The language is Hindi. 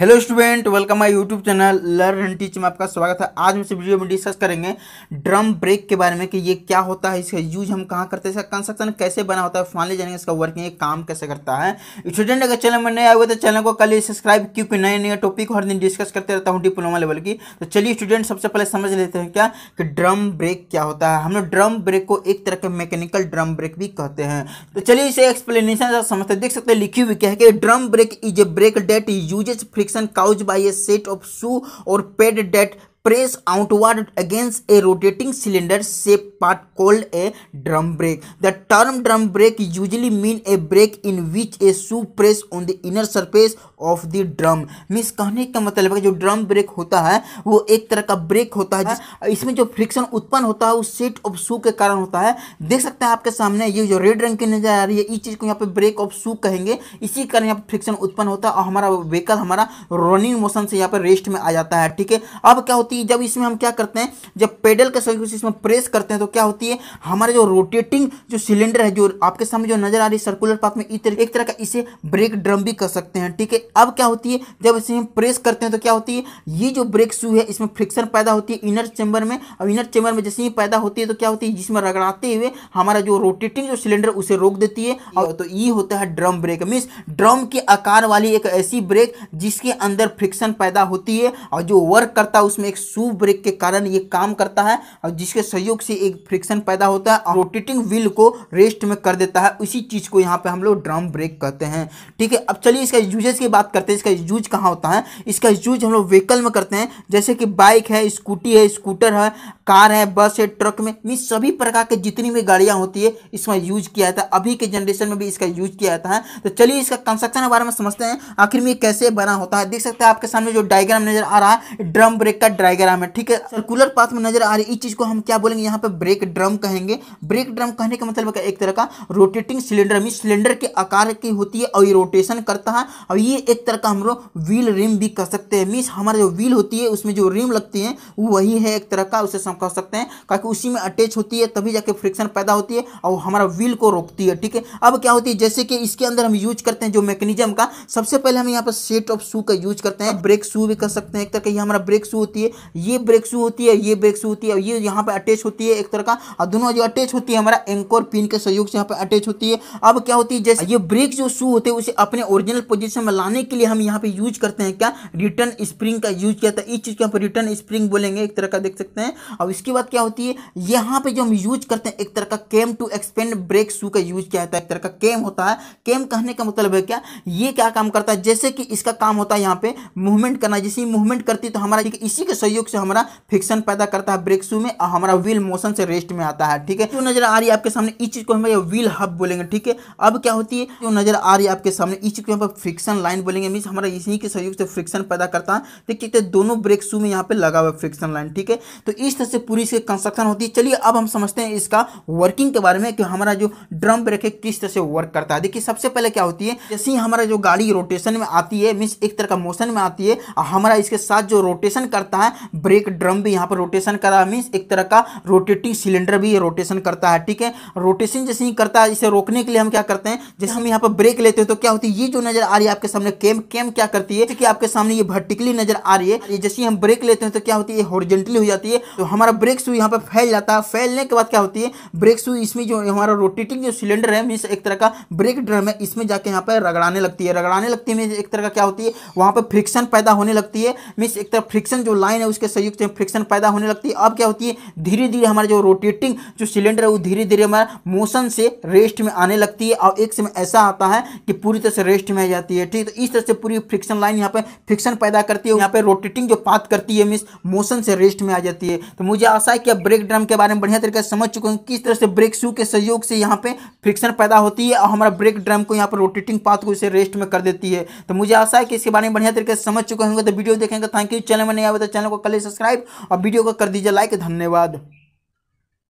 hello student welcome my YouTube channel learn and teach में आपका स्वागत है आज हम इस वीडियो में डिस्कस करेंगे ड्रम ब्रेक के बारे में कि ये क्या होता है इसका यूज हम कहाँ करते हैं इसका कंस्ट्रक्शन कैसे बना होता है फाइनल जानेंगे इसका वर्किंग काम कैसे करता है स्टूडेंट अगर चैनल में नए आए हुए तो चैनल को कल सब्सक्राइब क्योंकि नए नए टॉपिक हर दिन डिस्कस करते रहता हूँ डिप्लोमा लेवल की तो चलिए स्टूडेंट सबसे पहले समझ लेते हैं क्या कि ड्रम ब्रेक क्या होता है हम लोग ड्रम ब्रेक को एक तरह के मैकेनिकल ड्रम ब्रेक भी कहते हैं तो चलिए इसे एक्सप्लेनेशन समझते देख सकते हैं लिखी हुई क्या है कि drum brake is a brake that use friction cause by a set of shoe or pad that press outward against a rotating cylinder shaped part called a drum brake the term drum brake usually mean a brake in which a shoe press on the inner surface of the drum means कहने का मतलब है जो ड्रम ब्रेक होता है वो एक तरह का ब्रेक होता है इसमें जो फ्रिक्शन उत्पन्न होता है वो सेट ऑफ शू के कारण होता है देख सकते हैं आपके सामने ये जो रेड रंग की नजर आ रही है इस चीज़ को यहाँ पे ब्रेक ऑफ शू कहेंगे इसी कारण यहाँ पर फ्रिक्शन उत्पन्न होता है और हमारा व्हीकल हमारा रनिंग मोशन से यहाँ पर रेस्ट में आ जाता है ठीक है अब क्या होती है होती है जब इसमें हम क्या करते हैं जब पेडल के सहयोग इसमें प्रेस करते हैं तो क्या होती है हमारे जो रोटेटिंग जो सिलेंडर है जो आपके सामने जो नजर आ रही है सर्कुलर पाथ में एक तरह का इसे ब्रेक ड्रम भी कर सकते हैं ठीक है अब क्या होती है जब इसे हम प्रेस करते हैं तो क्या होती है ये जो ब्रेक शू है इसमें फ्रिक्शन पैदा होती है इनर चेंबर में और इनर चेंबर में जैसे ही पैदा होती है तो क्या होती है जिसमें रगड़ाते हुए हमारा जो रोटेटिंग जो सिलेंडर उसे रोक देती है और तो ये होता है ड्रम ब्रेक मीन्स ड्रम के आकार वाली एक ऐसी ब्रेक जिसके अंदर फ्रिक्शन पैदा होती है और जो वर्क करता है उसमें एक शू ब्रेक के कारण ये काम करता है और जिसके सहयोग से एक फ्रिक्शन पैदा होता है और रोटेटिंग व्हील को रेस्ट में कर देता है उसी चीज़ को यहाँ पे हम लोग ड्रम ब्रेक कहते हैं ठीक है अब चलिए इसका यूजेस की बात करते हैं इसका यूज कहाँ होता है इसका यूज हम लोग व्हीकल में करते हैं जैसे कि बाइक है स्कूटी है स्कूटर है कार है बस है ट्रक में मीन सभी प्रकार के जितनी भी गाड़ियाँ होती है इसमें यूज किया जाता है अभी के जनरेशन में भी इसका यूज किया जाता है तो चलिए इसका कंस्ट्रक्शन के बारे में समझते हैं आखिर में कैसे बना होता है देख सकते हैं आपके सामने जो डायग्राम नजर आ रहा है ड्रम ब्रेक का ट्राइग्राम है ठीक है सर्कुलर पाथ में नजर आ रही इस चीज को हम क्या बोलेंगे यहाँ पे ब्रेक ड्रम कहेंगे ब्रेक ड्रम कहने का मतलब एक तरह का रोटेटिंग सिलेंडर में सिलेंडर के आकार की होती है और ये रोटेशन करता है और ये एक तरह का हम लोग व्हील रिम भी कह सकते हैं मीन्स हमारा जो व्हील होती है उसमें जो रिम लगती है वो वही है एक तरह का उसे कह सकते हैं क्योंकि उसी में अटैच होती है तभी जाके फ्रिक्शन पैदा होती है और हमारा व्हील को रोकती है ठीक है अब क्या होती है जैसे कि इसके अंदर हम यूज करते हैं जो मैकेनिज्म का सबसे पहले हम यहाँ पर सेट ऑफ शू का यूज करते हैं ब्रेक शू भी कर सकते हैं एक तरह का ये हमारा ब्रेक शू होती है ये ब्रेक शू होती है ये ब्रेक शू होती है ये यहाँ पर अटैच होती है एक तरह का और दोनों जो अटैच होती है हमारा एंकोर पिन के सहयोग से यहाँ पर अटैच होती है अब क्या होती है जैसे ये ब्रेक जो शू होते हैं उसे अपने ओरिजिनल पोजिशन में लाने के लिए हम यहाँ पे यूज करते हैं क्या रिटर्न स्प्रिंग का यूज किया था इस चीज़ को हम रिटर्न स्प्रिंग बोलेंगे एक तरह का देख सकते हैं और इसके बाद क्या होती है यहाँ पर जो हम यूज करते हैं एक तरह का cam to expand brake shoe का यूज किया जाता है एक तरह का केम होता है केम कहने का मतलब है क्या ये क्या काम करता है जैसे कि इसका काम होता है यहाँ पे मूवमेंट करना जैसे मूवमेंट करती है तो हमारा इसी के संयोग से हमारा फ्रिक्शन पैदा करता है ब्रेक शू में और हमारा व्हील मोशन से रेस्ट में आता है ठीक है जो नजर आ रही है आपके सामने इस चीज को हम व्हील हब बोलेंगे ठीक है अब क्या होती है जो नजर आ रही है आपके सामने इस चीज को यहाँ फ्रिक्शन लाइन बोलेंगे मीन हमारा इसी के सहयोग से फ्रिक्शन पैदा करता है देखिए दोनों ब्रेक शू में यहाँ पे लगा हुआ फ्रिक्शन लाइन ठीक है तो इस तरह से पूरी इसकी कंस्ट्रक्शन होती है चलिए अब हम समझते हैं इसका वर्किंग के बारे में कि हमारा जो ड्रम ब्रेक है किस तरह से वर्क करता है देखिए सबसे पहले क्या होती है जैसे ही हमारा जो गाड़ी रोटेशन में आती है मीन्स एक तरह का मोशन में आती है और हमारा इसके साथ जो रोटेशन करता है ब्रेक ड्रम भी यहाँ पर रोटेशन करा रहा है मीन्स एक तरह का रोटेटिंग सिलेंडर भी रोटेशन करता है ठीक है रोटेशन जैसे ही करता है इसे रोकने के लिए हम क्या करते हैं जैसे हम यहाँ पर ब्रेक लेते हैं तो क्या होती है ये जो नजर आ रही है आपके सामने केम केम क्या करती है कि आपके सामने ये वर्टिकली नजर आ रही है जैसे हम ब्रेक लेते हैं तो क्या होती है हॉरिजेंटली हो जाती है तो हमारा ब्रेक शू यहाँ पर फैल जाता है फैलने के बाद क्या होती है ब्रेक शू इसमें जो हमारा रोटेटिंग जो सिलेंडर है मीन्स एक तरह का ब्रेक ड्रम है इसमें जाके यहाँ पर रगड़ाने लगती है रगड़ाने लगती है मीन्स एक तरह का क्या होती है वहाँ पर फ्रिक्शन पैदा होने लगती है मीन्स एक तरह फ्रिक्शन जो लाइन में उसके संयुक्त में फ्रिक्शन पैदा होने लगती है अब क्या होती है धीरे धीरे हमारा जो रोटेटिंग जो सिलेंडर है वो धीरे धीरे हमारा मोशन से रेस्ट में आने लगती है और एक समय ऐसा आता है कि पूरी तरह से रेस्ट में आ जाती है ठीक तो इस तरह से पूरी फ्रिक्शन लाइन यहाँ पर फ्रिक्शन पैदा करती है यहाँ पर रोटेटिंग जो पात करती है मीन्स मोशन से रेस्ट में आ जाती है तो मुझे आशा है कि अब ब्रेक ड्रम के बारे में बढ़िया तरीके से समझ चुके हैं किस तरह से ब्रेक शू के सहयोग से यहाँ पर फ्रिक्शन पैदा होती है और हमारा ब्रेक ड्रम को यहाँ पर रोटेटिंग पात को इसे रेस्ट में कर देती है तो मुझे आशा है कि इसके बारे में बढ़िया तरीके से समझ चुके होंगे तो वीडियो देखेंगे थैंक तो यू चैनल में नहीं आया तो चैनल को को कर ले सब्सक्राइब और वीडियो को कर दीजिए लाइक धन्यवाद